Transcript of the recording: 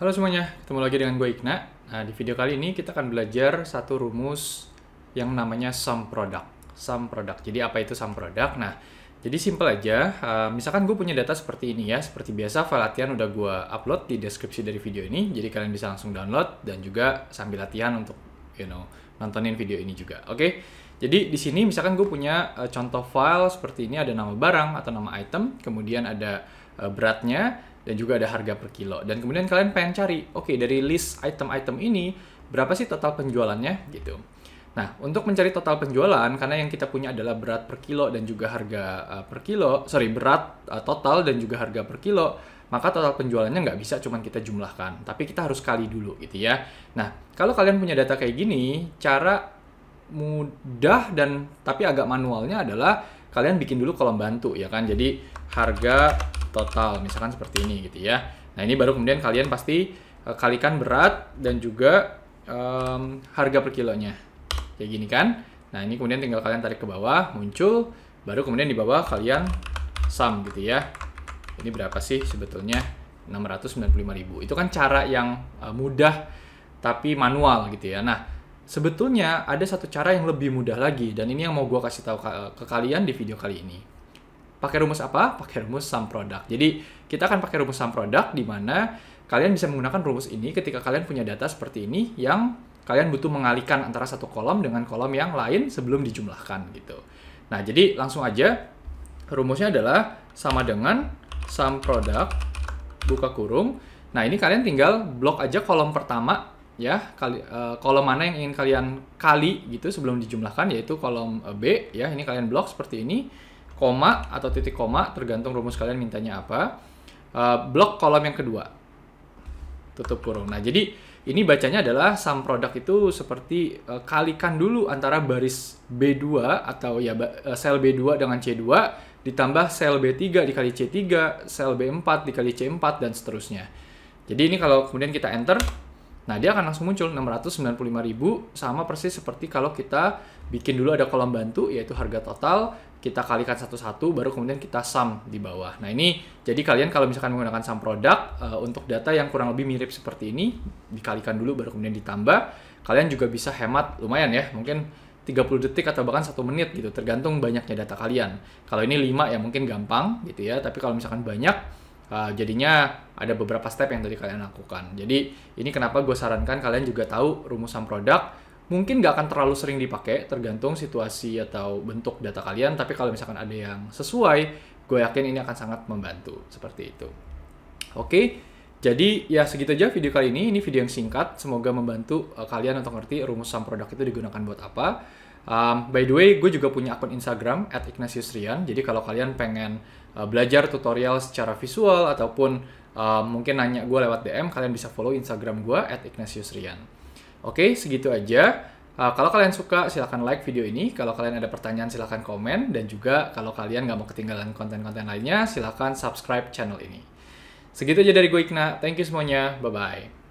Halo semuanya, ketemu lagi dengan gue Ikna. Nah, di video kali ini kita akan belajar satu rumus yang namanya sum product. Sum product. Jadi apa itu sum product? Nah, jadi simple aja. Uh, misalkan gue punya data seperti ini ya. Seperti biasa, file latihan udah gue upload di deskripsi dari video ini. Jadi kalian bisa langsung download dan juga sambil latihan untuk you know nontonin video ini juga. Oke. Okay? Jadi di sini misalkan gue punya uh, contoh file seperti ini ada nama barang atau nama item, kemudian ada eh, beratnya, dan juga ada harga per kilo. Dan kemudian kalian pengen cari, oke okay, dari list item-item ini berapa sih total penjualannya gitu. Nah, untuk mencari total penjualan, karena yang kita punya adalah berat per kilo dan juga harga uh, per kilo, sorry, berat uh, total dan juga harga per kilo, maka total penjualannya nggak bisa cuma kita jumlahkan, tapi kita harus kali dulu gitu ya. Nah, kalau kalian punya data kayak gini, cara mudah dan tapi agak manualnya adalah kalian bikin dulu kolom bantu ya kan. Jadi harga total misalkan seperti ini gitu ya nah ini baru kemudian kalian pasti uh, kalikan berat dan juga um, harga per kilonya kayak gini kan nah ini kemudian tinggal kalian tarik ke bawah muncul baru kemudian di bawah kalian sum gitu ya ini berapa sih sebetulnya 695.000 itu kan cara yang uh, mudah tapi manual gitu ya nah sebetulnya ada satu cara yang lebih mudah lagi dan ini yang mau gue kasih tahu ke, ke kalian di video kali ini Pakai rumus apa? Pakai rumus sum product. Jadi kita akan pakai rumus sum product di mana kalian bisa menggunakan rumus ini ketika kalian punya data seperti ini yang kalian butuh mengalihkan antara satu kolom dengan kolom yang lain sebelum dijumlahkan gitu. Nah, jadi langsung aja rumusnya adalah sama dengan sum product buka kurung. Nah, ini kalian tinggal blok aja kolom pertama ya kali uh, kolom mana yang ingin kalian kali gitu sebelum dijumlahkan yaitu kolom eh, B ya ini kalian blok seperti ini koma atau titik koma tergantung rumus kalian mintanya apa uh, eh, blok kolom yang kedua tutup kurung nah jadi ini bacanya adalah sum product itu seperti uh, kalikan dulu antara baris B2 atau ya uh, sel B2 dengan C2 ditambah sel B3 dikali C3 sel B4 dikali C4 dan seterusnya jadi ini kalau kemudian kita enter Nah, dia akan langsung muncul 695.000 sama persis seperti kalau kita bikin dulu ada kolom bantu yaitu harga total, kita kalikan satu-satu baru kemudian kita sum di bawah. Nah, ini jadi kalian kalau misalkan menggunakan sum produk uh, untuk data yang kurang lebih mirip seperti ini dikalikan dulu baru kemudian ditambah, kalian juga bisa hemat lumayan ya, mungkin 30 detik atau bahkan satu menit gitu tergantung banyaknya data kalian. Kalau ini 5 ya mungkin gampang gitu ya, tapi kalau misalkan banyak Eh, jadinya ada beberapa step yang tadi kalian lakukan. Jadi ini kenapa gue sarankan kalian juga tahu rumusan produk. Mungkin nggak akan terlalu sering dipakai, tergantung situasi atau bentuk data kalian. Tapi kalau misalkan ada yang sesuai, gue yakin ini akan sangat membantu. Seperti itu. Oke, jadi ya segitu aja video kali ini. Ini video yang singkat, semoga membantu eh, kalian untuk ngerti rumusan produk itu digunakan buat apa. Um, by the way, gue juga punya akun Instagram at Ignatius Rian. Jadi kalau kalian pengen uh, belajar tutorial secara visual ataupun uh, mungkin nanya gue lewat DM, kalian bisa follow Instagram gue at Ignatius Rian. Oke, okay, segitu aja. Uh, kalau kalian suka, silahkan like video ini. Kalau kalian ada pertanyaan, silahkan komen. Dan juga kalau kalian nggak mau ketinggalan konten-konten lainnya, silahkan subscribe channel ini. Segitu aja dari gue Ikna. Thank you semuanya. Bye-bye.